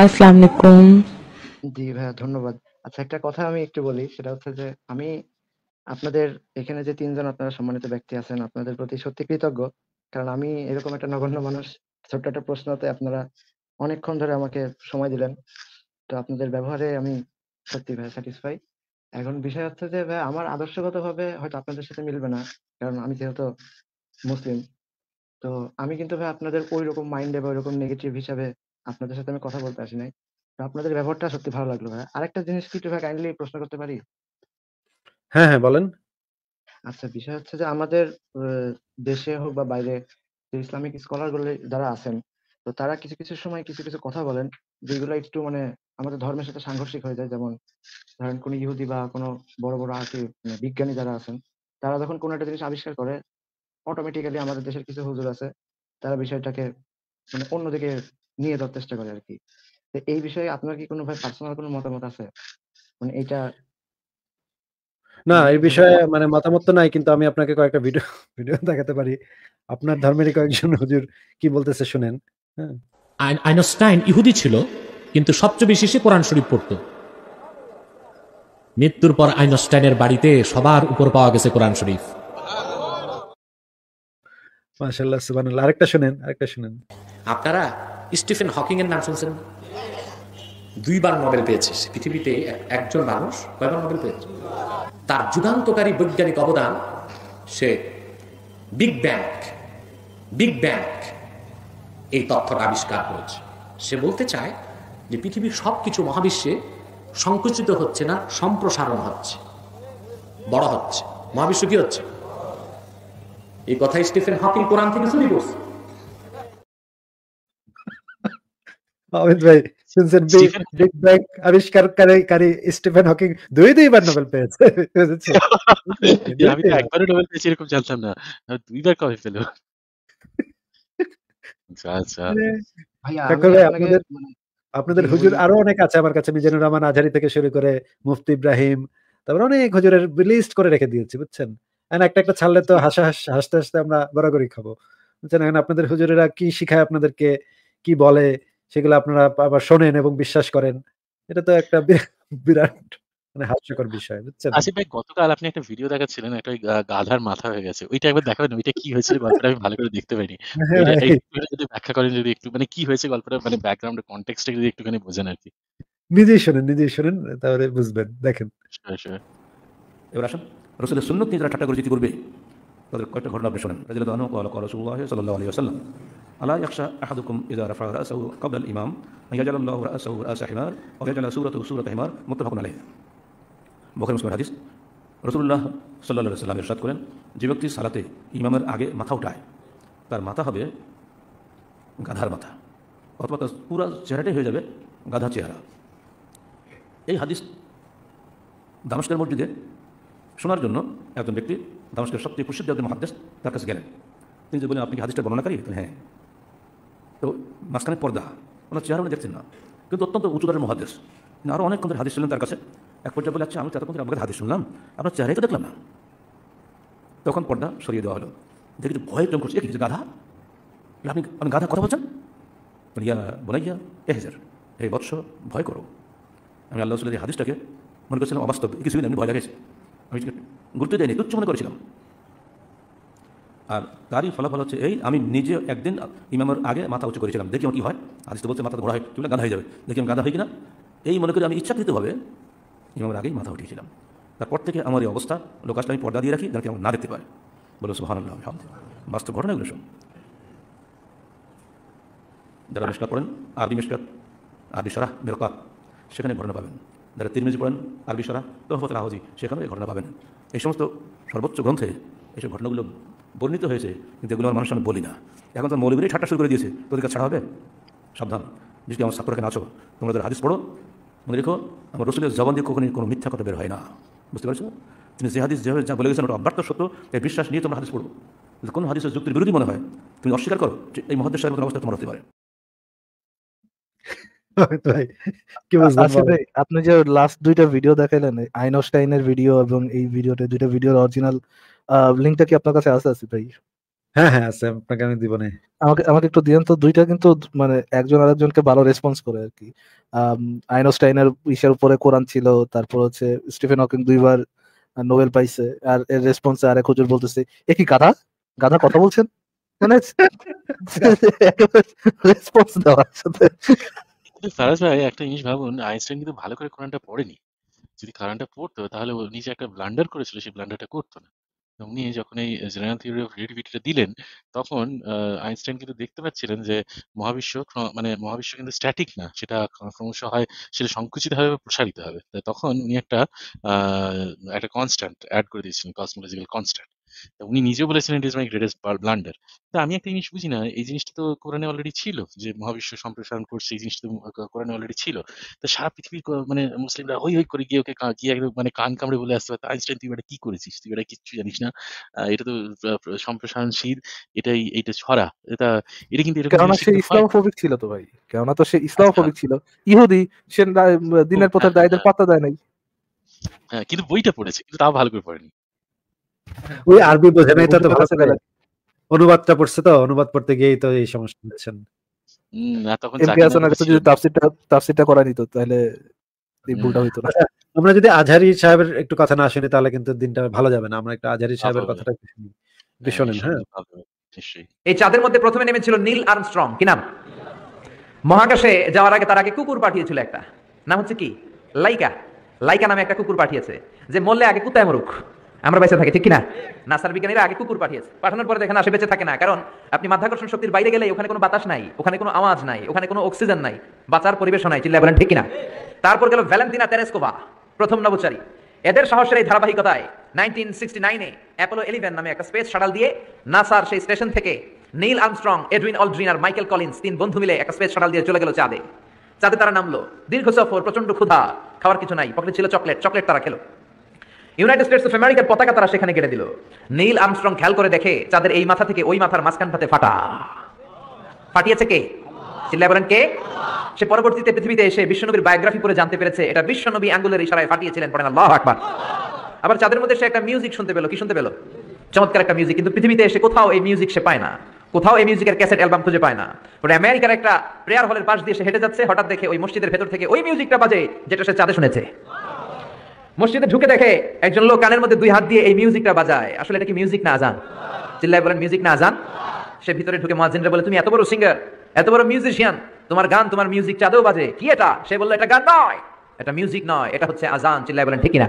আসসালামু জি ভাইয়া ধন্যবাদ আচ্ছা একটা কথা আমি একটু বলি সেটা হচ্ছে যে আমি আপনাদের এখানে যে তিনজন আপনারা সম্মানিত ব্যক্তি আছেন আপনাদের প্রতি সত্যি কৃতজ্ঞ কারণ আমি এরকম একটা নগণ্য মানুষ ছোট্ট একটা প্রশ্নতে আপনারা অনেকক্ষণ ধরে আমাকে সময় দিলেন তো আপনাদের ব্যবহারে আমি সত্যি ভাই স্যাটিসফাই এখন বিষয় হচ্ছে যে ভাই আমার আদর্শগত ভাবে হয়তো আপনাদের সাথে মিলবে না কারণ আমি যেহেতু মুসলিম তো আমি কিন্তু ভাই আপনাদের ওই রকম মাইন্ডে বা ওই রকম নেগেটিভ হিসাবে আপনাদের সাথে আমি কথা বলতে আসি নাই তো আপনাদের ব্যবহারটা সত্যি ভালো লাগলো ভাই আরেকটা জিনিস কি তো ভাই কাইন্ডলি প্রশ্ন করতে পারি হ্যাঁ হ্যাঁ বলেন আচ্ছা বিষয় হচ্ছে যে আমাদের আহ, দেশে হোক বা বাইরে যে ইসলামিক স্কলার গুলো যারা আছেন তো তারা কিছু কিছু সময় কিছু কিছু কথা বলেন যেগুলো একটু মানে আমাদের ধর্মের সাথে সাংঘর্ষিক হয়ে যায় যেমন ধরেন কোনো ইহুদি বা কোনো বড় বড় আর মানে বিজ্ঞানী যারা আছেন তারা যখন কোনো একটা জিনিস আবিষ্কার করে অটোমেটিক্যালি আমাদের দেশের কিছু হুজুর আছে তারা বিষয়টাকে মানে অন্যদিকে নিয়ে যাওয়ার চেষ্টা করে আর কি এই বিষয়ে আপনার কি কোনো ভাই পার্সোনাল কোনো মতামত আছে মানে এটা না এই মানে বিষয়ে মানে মতামত তো নাই কিন্তু আমি আপনাকে কয়েকটা ভিডিও ভিডিও দেখাতে পারি আপনার ধর্মের কয়েকজন হুজুর কি বলতেছে শুনেন হ্যাঁ আইনস্টাইন ইহুদি ছিল কিন্তু সবচেয়ে বেশি সে কোরআন শরীফ পড়তো মৃত্যুর পর আইনস্টাইনের বাড়িতে সবার উপর পাওয়া গেছে কোরআন শরীফ মাশাআল্লাহ সুবহানাল্লাহ আরেকটা শুনেন আরেকটা শুনেন আপনারা স্টিফেন এর নাম শুনছেন দুইবার নোবেল পেয়েছে পৃথিবীতে একজন মানুষ কয়বার নোবেল পেয়েছে তার যুগান্তকারী বৈজ্ঞানিক অবদান সে বিগ ব্যাং বিগ ব্যাং এই তথ্যটা আবিষ্কার করেছে সে বলতে চায় যে পৃথিবীর সব কিছু মহাবিশ্বে সংকুচিত হচ্ছে না সম্প্রসারণ হচ্ছে বড় হচ্ছে মহাবিশ্ব কি হচ্ছে এই কথা স্টিফেন হকিং কোরআন থেকে শুনি বলছে অমিত ভাই শুনছেন বিগ ব্যাং আবিষ্কারকারী স্টিফেন হকিং দুই দুইবার নোবেল পেয়েছে আমি তো একবারও নোবেল পেয়েছি এরকম জানতাম না দুইবার কবে পেল আচ্ছা, আচ্ছা। মানে আপনাদের মানে হুজুর আরো অনেক আছে আমার কাছে মিজানুর রহমান আজহারি থেকে শুরু করে মুফতি ইব্রাহিম তারপরে অনেক হুজুরের লিস্ট করে রেখে দিয়েছি বুঝছেন একটা একটা ছাড়লে তো হাসা হাসতে হাসতে আমরা বরাবরই খাবো বুঝছেন এখন আপনাদের হুজুরেরা কি শিখায় আপনাদেরকে কি বলে সেগুলো আপনারা আবার শোনেন এবং বিশ্বাস করেন এটা তো একটা বিরাট মানে হাস্যকর বিষয় বুঝছেন আসিফ ভাই গতকাল আপনি একটা ভিডিও দেখাচ্ছিলেন একটা গাধার মাথা হয়ে গেছে ওইটা একবার দেখাবেন ওইটা কি হয়েছিল গল্পটা আমি ভালো করে দেখতে পাইনি হ্যাঁ, যদি ব্যাখ্যা করেন যদি একটু মানে কি হয়েছে গল্পটা মানে ব্যাকগ্রাউন্ডের কনটেক্সটে যদি একটুখানি বোঝেন আর কি নিজেই শোনেন নিজেই শোনেন তাহলে বুঝবেন দেখেন এবার আসুন রসুলের সুন্নত নিয়ে যারা ঠাট্টা করে করবে তাদের কয়েকটা ঘটনা আপনি শোনেন রাজিল্লাহ কল কল রসুল্লাহ সাল্লাহ আলী আসাল্লাম আলা ইয়াকশা আহাদুকুম ইদা রাফা রাসাহু ইমাম ইয়াজাল আল্লাহ রাসাহু রাসা হিমার ও ইয়াজাল সুরাতু সুরাত হিমার মুত্তাফাকুন আলাইহ হাদিস রসুল্লাহ সাল্লা সাল্লাম ইরশাদ করেন যে ব্যক্তি সালাতে ইমামের আগে মাথা উঠায় তার মাথা হবে গাধার মাথা অথবা তার পুরো চেহারাটাই হয়ে যাবে গাধা চেহারা এই হাদিস দামস্কের মসজিদে শোনার জন্য একজন ব্যক্তি দামস্কের সবচেয়ে প্রসিদ্ধ একজন মহাদেশ তার কাছে গেলেন তিনি যে বলেন আপনি হাদিসটা বর্ণনাকারী হ্যাঁ এবং মাঝখানে পর্দা ওনার চেহারা উনি দেখছেন না কিন্তু অত্যন্ত উঁচুদারের মহাদেশ কিন্তু আরও অনেক ধরে হাদিস শুনলেন তার কাছে এক পর্যায়ে বলে আচ্ছা আমি ততক্ষণ আমাকে হাদিস শুনলাম আপনার চেহারাই তো দেখলাম না তখন পর্দা সরিয়ে দেওয়া হলো দেখি ভয় চমক করছে কিছু গাধা আপনি আপনি গাধা কথা বলছেন ইয়া বলাইয়া এ হাজার হে বৎস ভয় করো আমি আল্লাহ রসুলের হাদিসটাকে মনে করছিলাম অবাস্তব কিছুদিন আমি ভয় লাগেছে আমি গুরুত্ব দেয়নি তুচ্ছ মনে করেছিলাম আর তারই ফলাফল হচ্ছে এই আমি নিজে একদিন ইমামের আগে মাথা উঁচু করেছিলাম দেখি আমার কী হয় আর তো বলছে মাথা ঘোড়া হয় চুলে গাঁধা হয়ে যাবে দেখি আমি গাঁধা হয় কিনা এই মনে করি আমি ইচ্ছাকৃতভাবে ইমামের আগেই মাথা উঠিয়েছিলাম তারপর থেকে আমার এই অবস্থা লোকাসটা আমি পর্দা দিয়ে রাখি যাতে আমার না দেখতে পারে বলে সুহানুল্লাহ বাস্তব এগুলো সব যারা মিশকা পড়েন আরবি মেশকাত আরবি সারাহ মেরকাত সেখানে ঘটনা পাবেন যারা তিরমিজি পড়েন আরবি সারাহ তহফত রাহজি সেখানেও এই ঘটনা পাবেন এই সমস্ত সর্বোচ্চ গ্রন্থে এইসব ঘটনাগুলো বর্ণিত হয়েছে কিন্তু এগুলো আমার মানুষ বলি না এখন তো মৌলবীরই ঠাট্টা শুরু করে দিয়েছে তোদের কাছে হবে সাবধান যদি আমার ছাত্রকে নাচো তোমরা তাদের হাদিস পড়ো মনে রেখো আমার রসুলের জবান দিয়ে কখনই কোনো মিথ্যা কথা বের হয় না বুঝতে পারছো তুমি যে হাদিস যেভাবে যা বলে গেছেন ওটা অব্যর্থ সত্য এই বিশ্বাস নিয়ে তোমরা হাদিস পড়ো যদি কোনো হাদিসের যুক্তির বিরোধী মনে হয় তুমি অস্বীকার করো যে এই মহাদেশ সাহেব অবস্থা তোমার হতে পারে আচ্ছা আপনি যে লাস্ট দুইটা ভিডিও দেখাইলেন আইনস্টাইনের ভিডিও এবং এই ভিডিওটা দুইটা ভিডিওর অরিজিনাল লিংকটা কি আপনার কাছে আছে আছে ভাই হ্যাঁ হ্যাঁ আছে আপনাকে আমি দিব না আমাকে আমাকে একটু দিন তো দুইটা কিন্তু মানে একজন আরেকজনকে ভালো রেসপন্স করে আর কি আইনস্টাইনের ইসের উপরে কোরআন ছিল তারপর হচ্ছে স্টিফেন হকিং দুইবার নোবেল পাইছে আর এর রেসপন্সে আরেক হুজুর বলতেছে এ কি গাধা গাধা কথা বলছেন মানে রেসপন্স দেওয়ার সাথে ফারাজ ভাই একটা জিনিস ভাবুন আইনস্টাইন কিন্তু ভালো করে কোরআনটা পড়েনি যদি কোরআনটা পড়তো তাহলে ও নিজে একটা ব্লান্ডার করেছিল সেই ব্লান্ডারটা করতো না উনি যখন এই জেনারেল থিওরি অফ রিলেটিভিটিটা দিলেন তখন আইনস্টাইন কিন্তু দেখতে পাচ্ছিলেন যে মহাবিশ্ব মানে মহাবিশ্ব কিন্তু স্ট্যাটিক না সেটা ক্রমশ হয় সেটা সংকুচিত হবে প্রসারিত হবে তখন উনি একটা একটা কনস্ট্যান্ট অ্যাড করে দিয়েছিলেন কসমোলজিক্যাল কনস্ট্যান্ট উনি নিজেও বলেছেন it is my greatest blunder তো আমি একটা জিনিস বুঝি না এই জিনিসটা তো কোরআনে অলরেডি ছিল যে মহাবিশ্ব সম্প্রসারণ করছে এই জিনিসটা কোরআনে অলরেডি ছিল তো সারা পৃথিবীর মানে মুসলিমরা হই হই করে গিয়ে ওকে গিয়ে মানে কান কামড়ে বলে আসতে পারে আইনস্টাইন তুই এটা কি করেছিস তুই এটা কিচ্ছু জানিস না এটা তো সম্প্রসারণশীল এটাই এটা ছড়া এটা এটা কিন্তু কেননা সে ইসলামোফোবিক ছিল তো ভাই কেননা তো সে আচ্ছা। ইসলামোফোবিক ছিল ইহুদি সে দিনের পথে হ্যাঁ, দায়ীদের হ্যাঁ। পাত্তা দেয় নাই হ্যাঁ কিন্তু বইটা পড়েছে কিন্তু তাও ভালো করে পড়েনি ওই আরবি বোঝে নাই তো ভালো করে অনুবাদটা পড়ছে তো অনুবাদ পড়তে গিয়েই তো এই সমস্যা হচ্ছেন আচ্ছা, আমরা যদি আজহারি সাহেবের একটু কথা না শুনি তাহলে কিন্তু দিনটা ভালো যাবে না আমরা একটা আজহারি সাহেবের কথাটা একটু হ্যাঁ, শোনেন হ্যাঁ এই চাঁদের মধ্যে প্রথমে নেমেছিল নীল আর্মস্ট্রং কি নাম মহাকাশে যাওয়ার আগে তার আগে কুকুর পাঠিয়েছিল একটা নাম হচ্ছে কি লাইকা লাইকা নামে একটা কুকুর পাঠিয়েছে যে মরলে আগে কুতায় মরুক আমরা বেঁচে থাকি ঠিক কিনা নাসার বিজ্ঞানীরা আগে কুকুর পাঠিয়েছে পাঠানোর পরে দেখেন আসে বেঁচে থাকে না কারণ আপনি মাধ্যাকর্ষণ শক্তির বাইরে গেলে ওখানে কোনো বাতাস নাই ওখানে কোনো আওয়াজ নাই ওখানে কোনো অক্সিজেন নাই বাঁচার পরিবেশ নাই চিল্লা বলেন ঠিক কিনা তারপর গেল ভ্যালেন্টিনা তেরেস্কোভা প্রথম নবচারী এদের সাহসের এই ধারাবাহিকতায় নাইনটিন সিক্সটি নাইনে অ্যাপোলো ইলেভেন নামে একটা স্পেস শাটাল দিয়ে নাসার সেই স্টেশন থেকে নীল আর্মস্ট্রং এডুইন অলড্রিন আর মাইকেল কলিন্স তিন বন্ধু মিলে একটা স্পেস শাটাল দিয়ে চলে গেল চাঁদে চাঁদে তারা নামলো দীর্ঘ সফর প্রচন্ড ক্ষুধা খাওয়ার কিছু নাই পকেটে ছিল চকলেট চকলেট তারা খেলো ইউনাইটেড স্টেটস অফ আমেরিকার পতাকা তারা সেখানে কেটে দিল নীল আমস্ট্রং খেয়াল করে দেখে চাঁদের এই মাথা থেকে ওই মাথার মাঝখানটাতে ফাটা ফাটিয়েছে কে বলেন কে সে পরবর্তীতে পৃথিবীতে এসে বিশ্বনবীর বায়োগ্রাফি পরে জানতে পেরেছে এটা বিশ্বনবী আঙ্গুলের ইশারায় ফাটিয়েছিলেন পড়েন আল্লাহ আকবার আবার চাঁদের মধ্যে সে একটা মিউজিক শুনতে পেলো কি শুনতে পেলো চমৎকার একটা মিউজিক কিন্তু পৃথিবীতে এসে কোথাও এই মিউজিক সে পায় না কোথাও এই মিউজিকের ক্যাসেট অ্যালবাম খুঁজে পায় না আমেরিকার একটা প্রেয়ার হলের পাশ দিয়ে সে হেঁটে যাচ্ছে হঠাৎ দেখে ওই মসজিদের ভেতর থেকে ওই মিউজিকটা বাজে যেটা সে চাঁদে শুনেছে মসজিদে ঢুকে দেখে একজন লোক কানের মধ্যে দুই হাত দিয়ে এই মিউজিকটা বাজায় আসলে এটা কি মিউজিক না আজান চিল্লাই বলেন মিউজিক না আজান সে ভিতরে ঢুকে মহাজিনরা বলে তুমি এত বড় সিঙ্গার এত বড় মিউজিশিয়ান তোমার গান তোমার মিউজিক চাঁদেও বাজে কি এটা সে বললো এটা গান নয় এটা মিউজিক নয় এটা হচ্ছে আজান চিল্লাই বলেন ঠিক না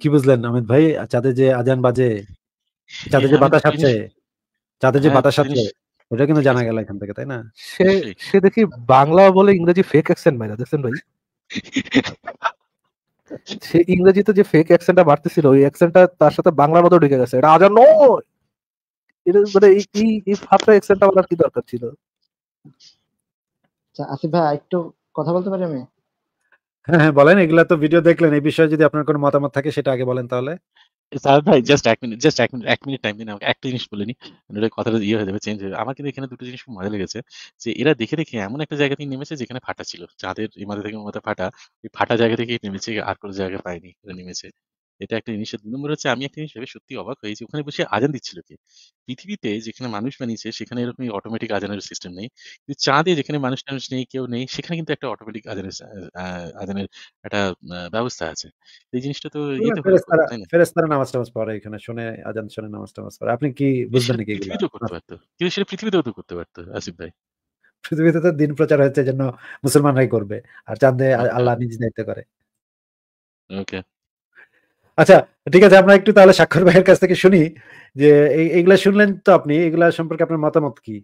কি বুঝলেন অমিত ভাই চাঁদে যে আজান বাজে চাঁদে যে বাতাস আছে চাঁদে যে হ্যাঁ, বাতাস আছে ওটা কিন্তু জানা গেল এখান থেকে তাই না সে সে দেখি বাংলা বলে ইংরেজি ফেক অ্যাকসেন্ট ভাই দেখছেন ভাই সে ইংরেজিতে যে ফেক অ্যাকসেন্টটা মারতেছিল ওই অ্যাকসেন্টটা তার সাথে বাংলার মতো ঢুকে গেছে এটা আজার নয় এটা মানে এই এই ফাটা অ্যাকসেন্টটা আমার কি দরকার ছিল আচ্ছা আসিফ ভাই একটু কথা বলতে পারি আমি হ্যাঁ হ্যাঁ বলেন এগুলা তো ভিডিও দেখলেন এই বিষয়ে যদি আপনার কোনো মতামত থাকে সেটা আগে বলেন তাহলে স্যার ভাই জাস্ট এক মিনিট জাস্ট এক মিনিট এক মিনিট টাইম দিন আমাকে একটা জিনিস বলে নি মানে কথাটা ইয়ে হয়ে যাবে চেঞ্জ হয়ে যাবে। আমার কিন্তু এখানে দুটো জিনিস খুব মজা লেগেছে যে এরা দেখে দেখে এমন একটা জায়গা থেকে নেমেছে যেখানে ফাটা ছিল। চাঁদের এই থেকে মতো মাথা ফাটা। এই ফাটা জায়গা থেকেই নেমেছে আর কোনো জায়গায় পায়নি। এরা নেমেছে। এটা একটা জিনিসের দুই নম্বর হচ্ছে আমি একটা জিনিস ভেবে সত্যি অবাক হয়েছি ওখানে বসে আজান দিচ্ছিল কি পৃথিবীতে যেখানে মানুষ বানিয়েছে সেখানে এরকম অটোমেটিক আজানের সিস্টেম নেই কিন্তু চাঁদে যেখানে মানুষ টানুষ নেই কেউ নেই সেখানে কিন্তু একটা অটোমেটিক আজানের আজানের একটা ব্যবস্থা আছে এই জিনিসটা তো ইয়ে ফেরেস্তারা নামাজ টামাজ পড়ে এখানে শুনে আজান শুনে নামাজ টামাজ পড়ে আপনি কি বুঝবেন নাকি পৃথিবীতেও করতে পারতো কিন্তু সেটা পৃথিবীতেও তো করতে পারতো আসিফ ভাই পৃথিবীতে তো দিন প্রচার হচ্ছে জন্য মুসলমানরাই করবে আর চাঁদে আচ্ছা। আল্লাহ নিজ দায়িত্ব করে ওকে আচ্ছা ঠিক আছে আমরা একটু তাহলে স্বাক্ষর ভাইয়ের কাছ থেকে শুনি যে এইগুলা শুনলেন তো আপনি এগুলা সম্পর্কে আপনার মতামত কি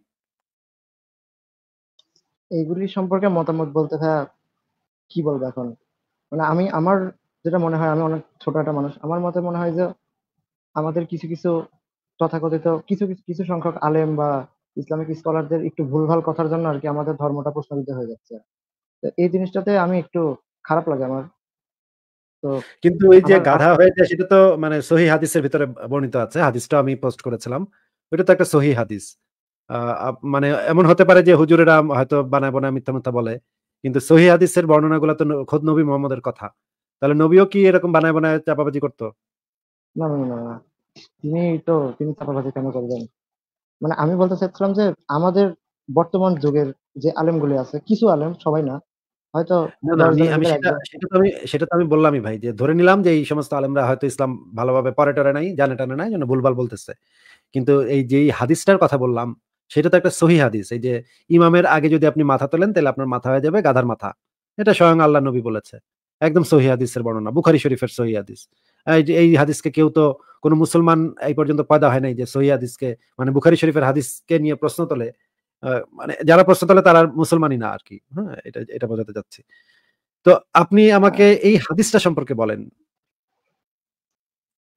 এইগুলি সম্পর্কে মতামত বলতে হ্যাঁ কি বলবো এখন মানে আমি আমার যেটা মনে হয় আমি অনেক ছোট একটা মানুষ আমার মতে মনে হয় যে আমাদের কিছু কিছু তথাকথিত কিছু কিছু সংখ্যক আলেম বা ইসলামিক স্কলারদের একটু ভুলভাল কথার জন্য আর কি আমাদের ধর্মটা প্রশ্নবিদ্ধ হয়ে যাচ্ছে এই জিনিসটাতে আমি একটু খারাপ লাগে আমার কিন্তু ওই যে গাধা হয়ে যায় সেটা তো মানে সহি হাদিসের ভিতরে বর্ণিত আছে হাদিসটা আমি পোস্ট করেছিলাম ওইটা তো একটা সহি হাদিস মানে এমন হতে পারে যে হুজুরেরা হয়তো বানায় বনায় মিথ্যা মিথ্যা বলে কিন্তু সহি হাদিসের বর্ণনাগুলো তো খোদ নবী মোহাম্মদের কথা তাহলে নবীও কি এরকম বানায় বানায় চাপাবাজি করতো না না না তিনি তো তিনি চাপাবাজি কেন করবেন মানে আমি বলতে চাচ্ছিলাম যে আমাদের বর্তমান যুগের যে আলেমগুলি আছে কিছু আলেম সবাই না হয়তো সেটা তো আমি সেটা তো আমি বললামই ভাই যে ধরে নিলাম যে এই সমস্ত আলেমরা হয়তো ইসলাম ভালোভাবে পড়ে টরে নাই জানে টানে নাই জন্য ভুলভাল বলতেছে কিন্তু এই যে হাদিসটার কথা বললাম সেটা তো একটা সহি হাদিস এই যে ইমামের আগে যদি আপনি মাথা তোলেন তাহলে আপনার মাথা হয়ে যাবে গাধার মাথা এটা স্বয়ং আল্লাহ নবী বলেছে একদম সহি হাদিসের বর্ণনা বুখারি শরীফের সহি হাদিস এই হাদিসকে কেউ তো কোনো মুসলমান এই পর্যন্ত পয়দা হয় নাই যে সহি হাদিসকে মানে বুখারি শরীফের হাদিসকে নিয়ে প্রশ্ন তোলে মানে যারা প্রশ্ন তোলে তারা মুসলমানই না আর কি হ্যাঁ এটা এটা বোঝাতে যাচ্ছি তো আপনি আমাকে হ্যাঁ। এই হাদিসটা সম্পর্কে বলেন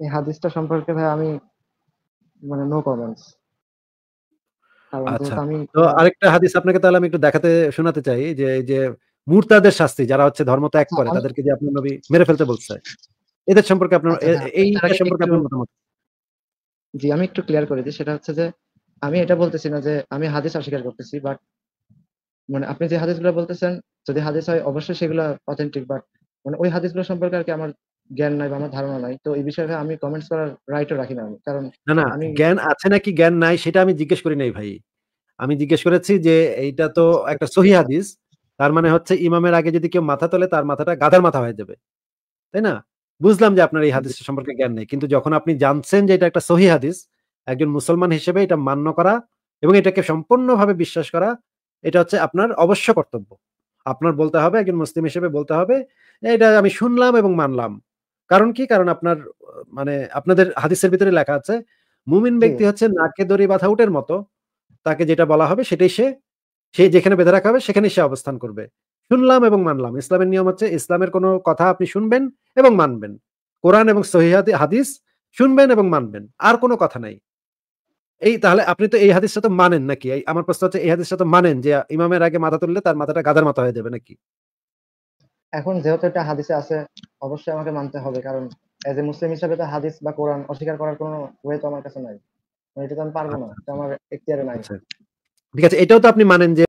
এই হাদিসটা সম্পর্কে ভাই আমি মানে নো কমেন্টস আচ্ছা তো আরেকটা হাদিস আপনাকে তাহলে আমি একটু দেখাতে শোনাতে চাই যে এই যে মুরতাদের শাস্তি যারা হচ্ছে ধর্ম ত্যাগ আচ্ছা, করে আচ্ছা। তাদেরকে যে আপনার নবী মেরে ফেলতে বলছে এদের সম্পর্কে আপনার আচ্ছা, এই সম্পর্কে আপনার মতামত জি আমি একটু ক্লিয়ার করে দিই সেটা হচ্ছে যে আমি এটা বলতেছি না যে আমি হাদিস অস্বীকার করতেছি বাট মানে আপনি যে হাদিসগুলো বলতেছেন যদি হাদিস হয় অবশ্যই সেগুলো অথেন্টিক বাট মানে ওই হাদিসগুলো সম্পর্কে আর কি আমার জ্ঞান নাই বা আমার ধারণা নাই তো এই বিষয়ে আমি কমেন্টস করার রাইটও রাখি না আমি কারণ না না আমি জ্ঞান আছে নাকি জ্ঞান নাই সেটা আমি জিজ্ঞেস করি নাই ভাই আমি জিজ্ঞেস করেছি যে এইটা তো একটা সহি হাদিস তার মানে হচ্ছে ইমামের আগে যদি কেউ মাথা তোলে তার মাথাটা গাধার মাথা হয়ে যাবে তাই না বুঝলাম যে আপনার এই হাদিস সম্পর্কে জ্ঞান নেই কিন্তু যখন আপনি জানছেন যে এটা একটা সহি হাদিস একজন মুসলমান হিসেবে এটা মান্য করা এবং এটাকে সম্পূর্ণভাবে বিশ্বাস করা এটা হচ্ছে আপনার অবশ্য কর্তব্য আপনার বলতে হবে একজন মুসলিম হিসেবে বলতে হবে এটা আমি শুনলাম এবং মানলাম কারণ কি কারণ আপনার মানে আপনাদের হাদিসের ভিতরে লেখা আছে মুমিন ব্যক্তি হচ্ছে নাকে দড়ি বাঁধা উটের মতো তাকে যেটা বলা হবে সেটাই সে সে যেখানে বেঁধে রাখা হবে সেখানে সে অবস্থান করবে শুনলাম এবং মানলাম ইসলামের নিয়ম হচ্ছে ইসলামের কোনো কথা আপনি শুনবেন এবং মানবেন কোরআন এবং সহিহাদি হাদিস শুনবেন এবং মানবেন আর কোনো কথা নাই এই তাহলে আপনি তো এই হাদিসটা তো মানেন নাকি আমার প্রশ্ন হচ্ছে এই হাদিসটা তো মানেন যে ইমামের আগে মাথা তুললে তার মাথাটা গাদার মাথা হয়ে যাবে নাকি এখন যেহেতু এটা হাদিসে আছে অবশ্যই আমাকে মানতে হবে কারণ এজ এ মুসলিম হিসেবে তো হাদিস বা কোরআন অস্বীকার করার কোনো ওয়ে তো আমার কাছে নাই মানে এটা তো আমি পারবো না আচ্ছা। এটা আমার এখতিয়ারে নাই আচ্ছা। ঠিক আছে এটাও তো আপনি মানেন যে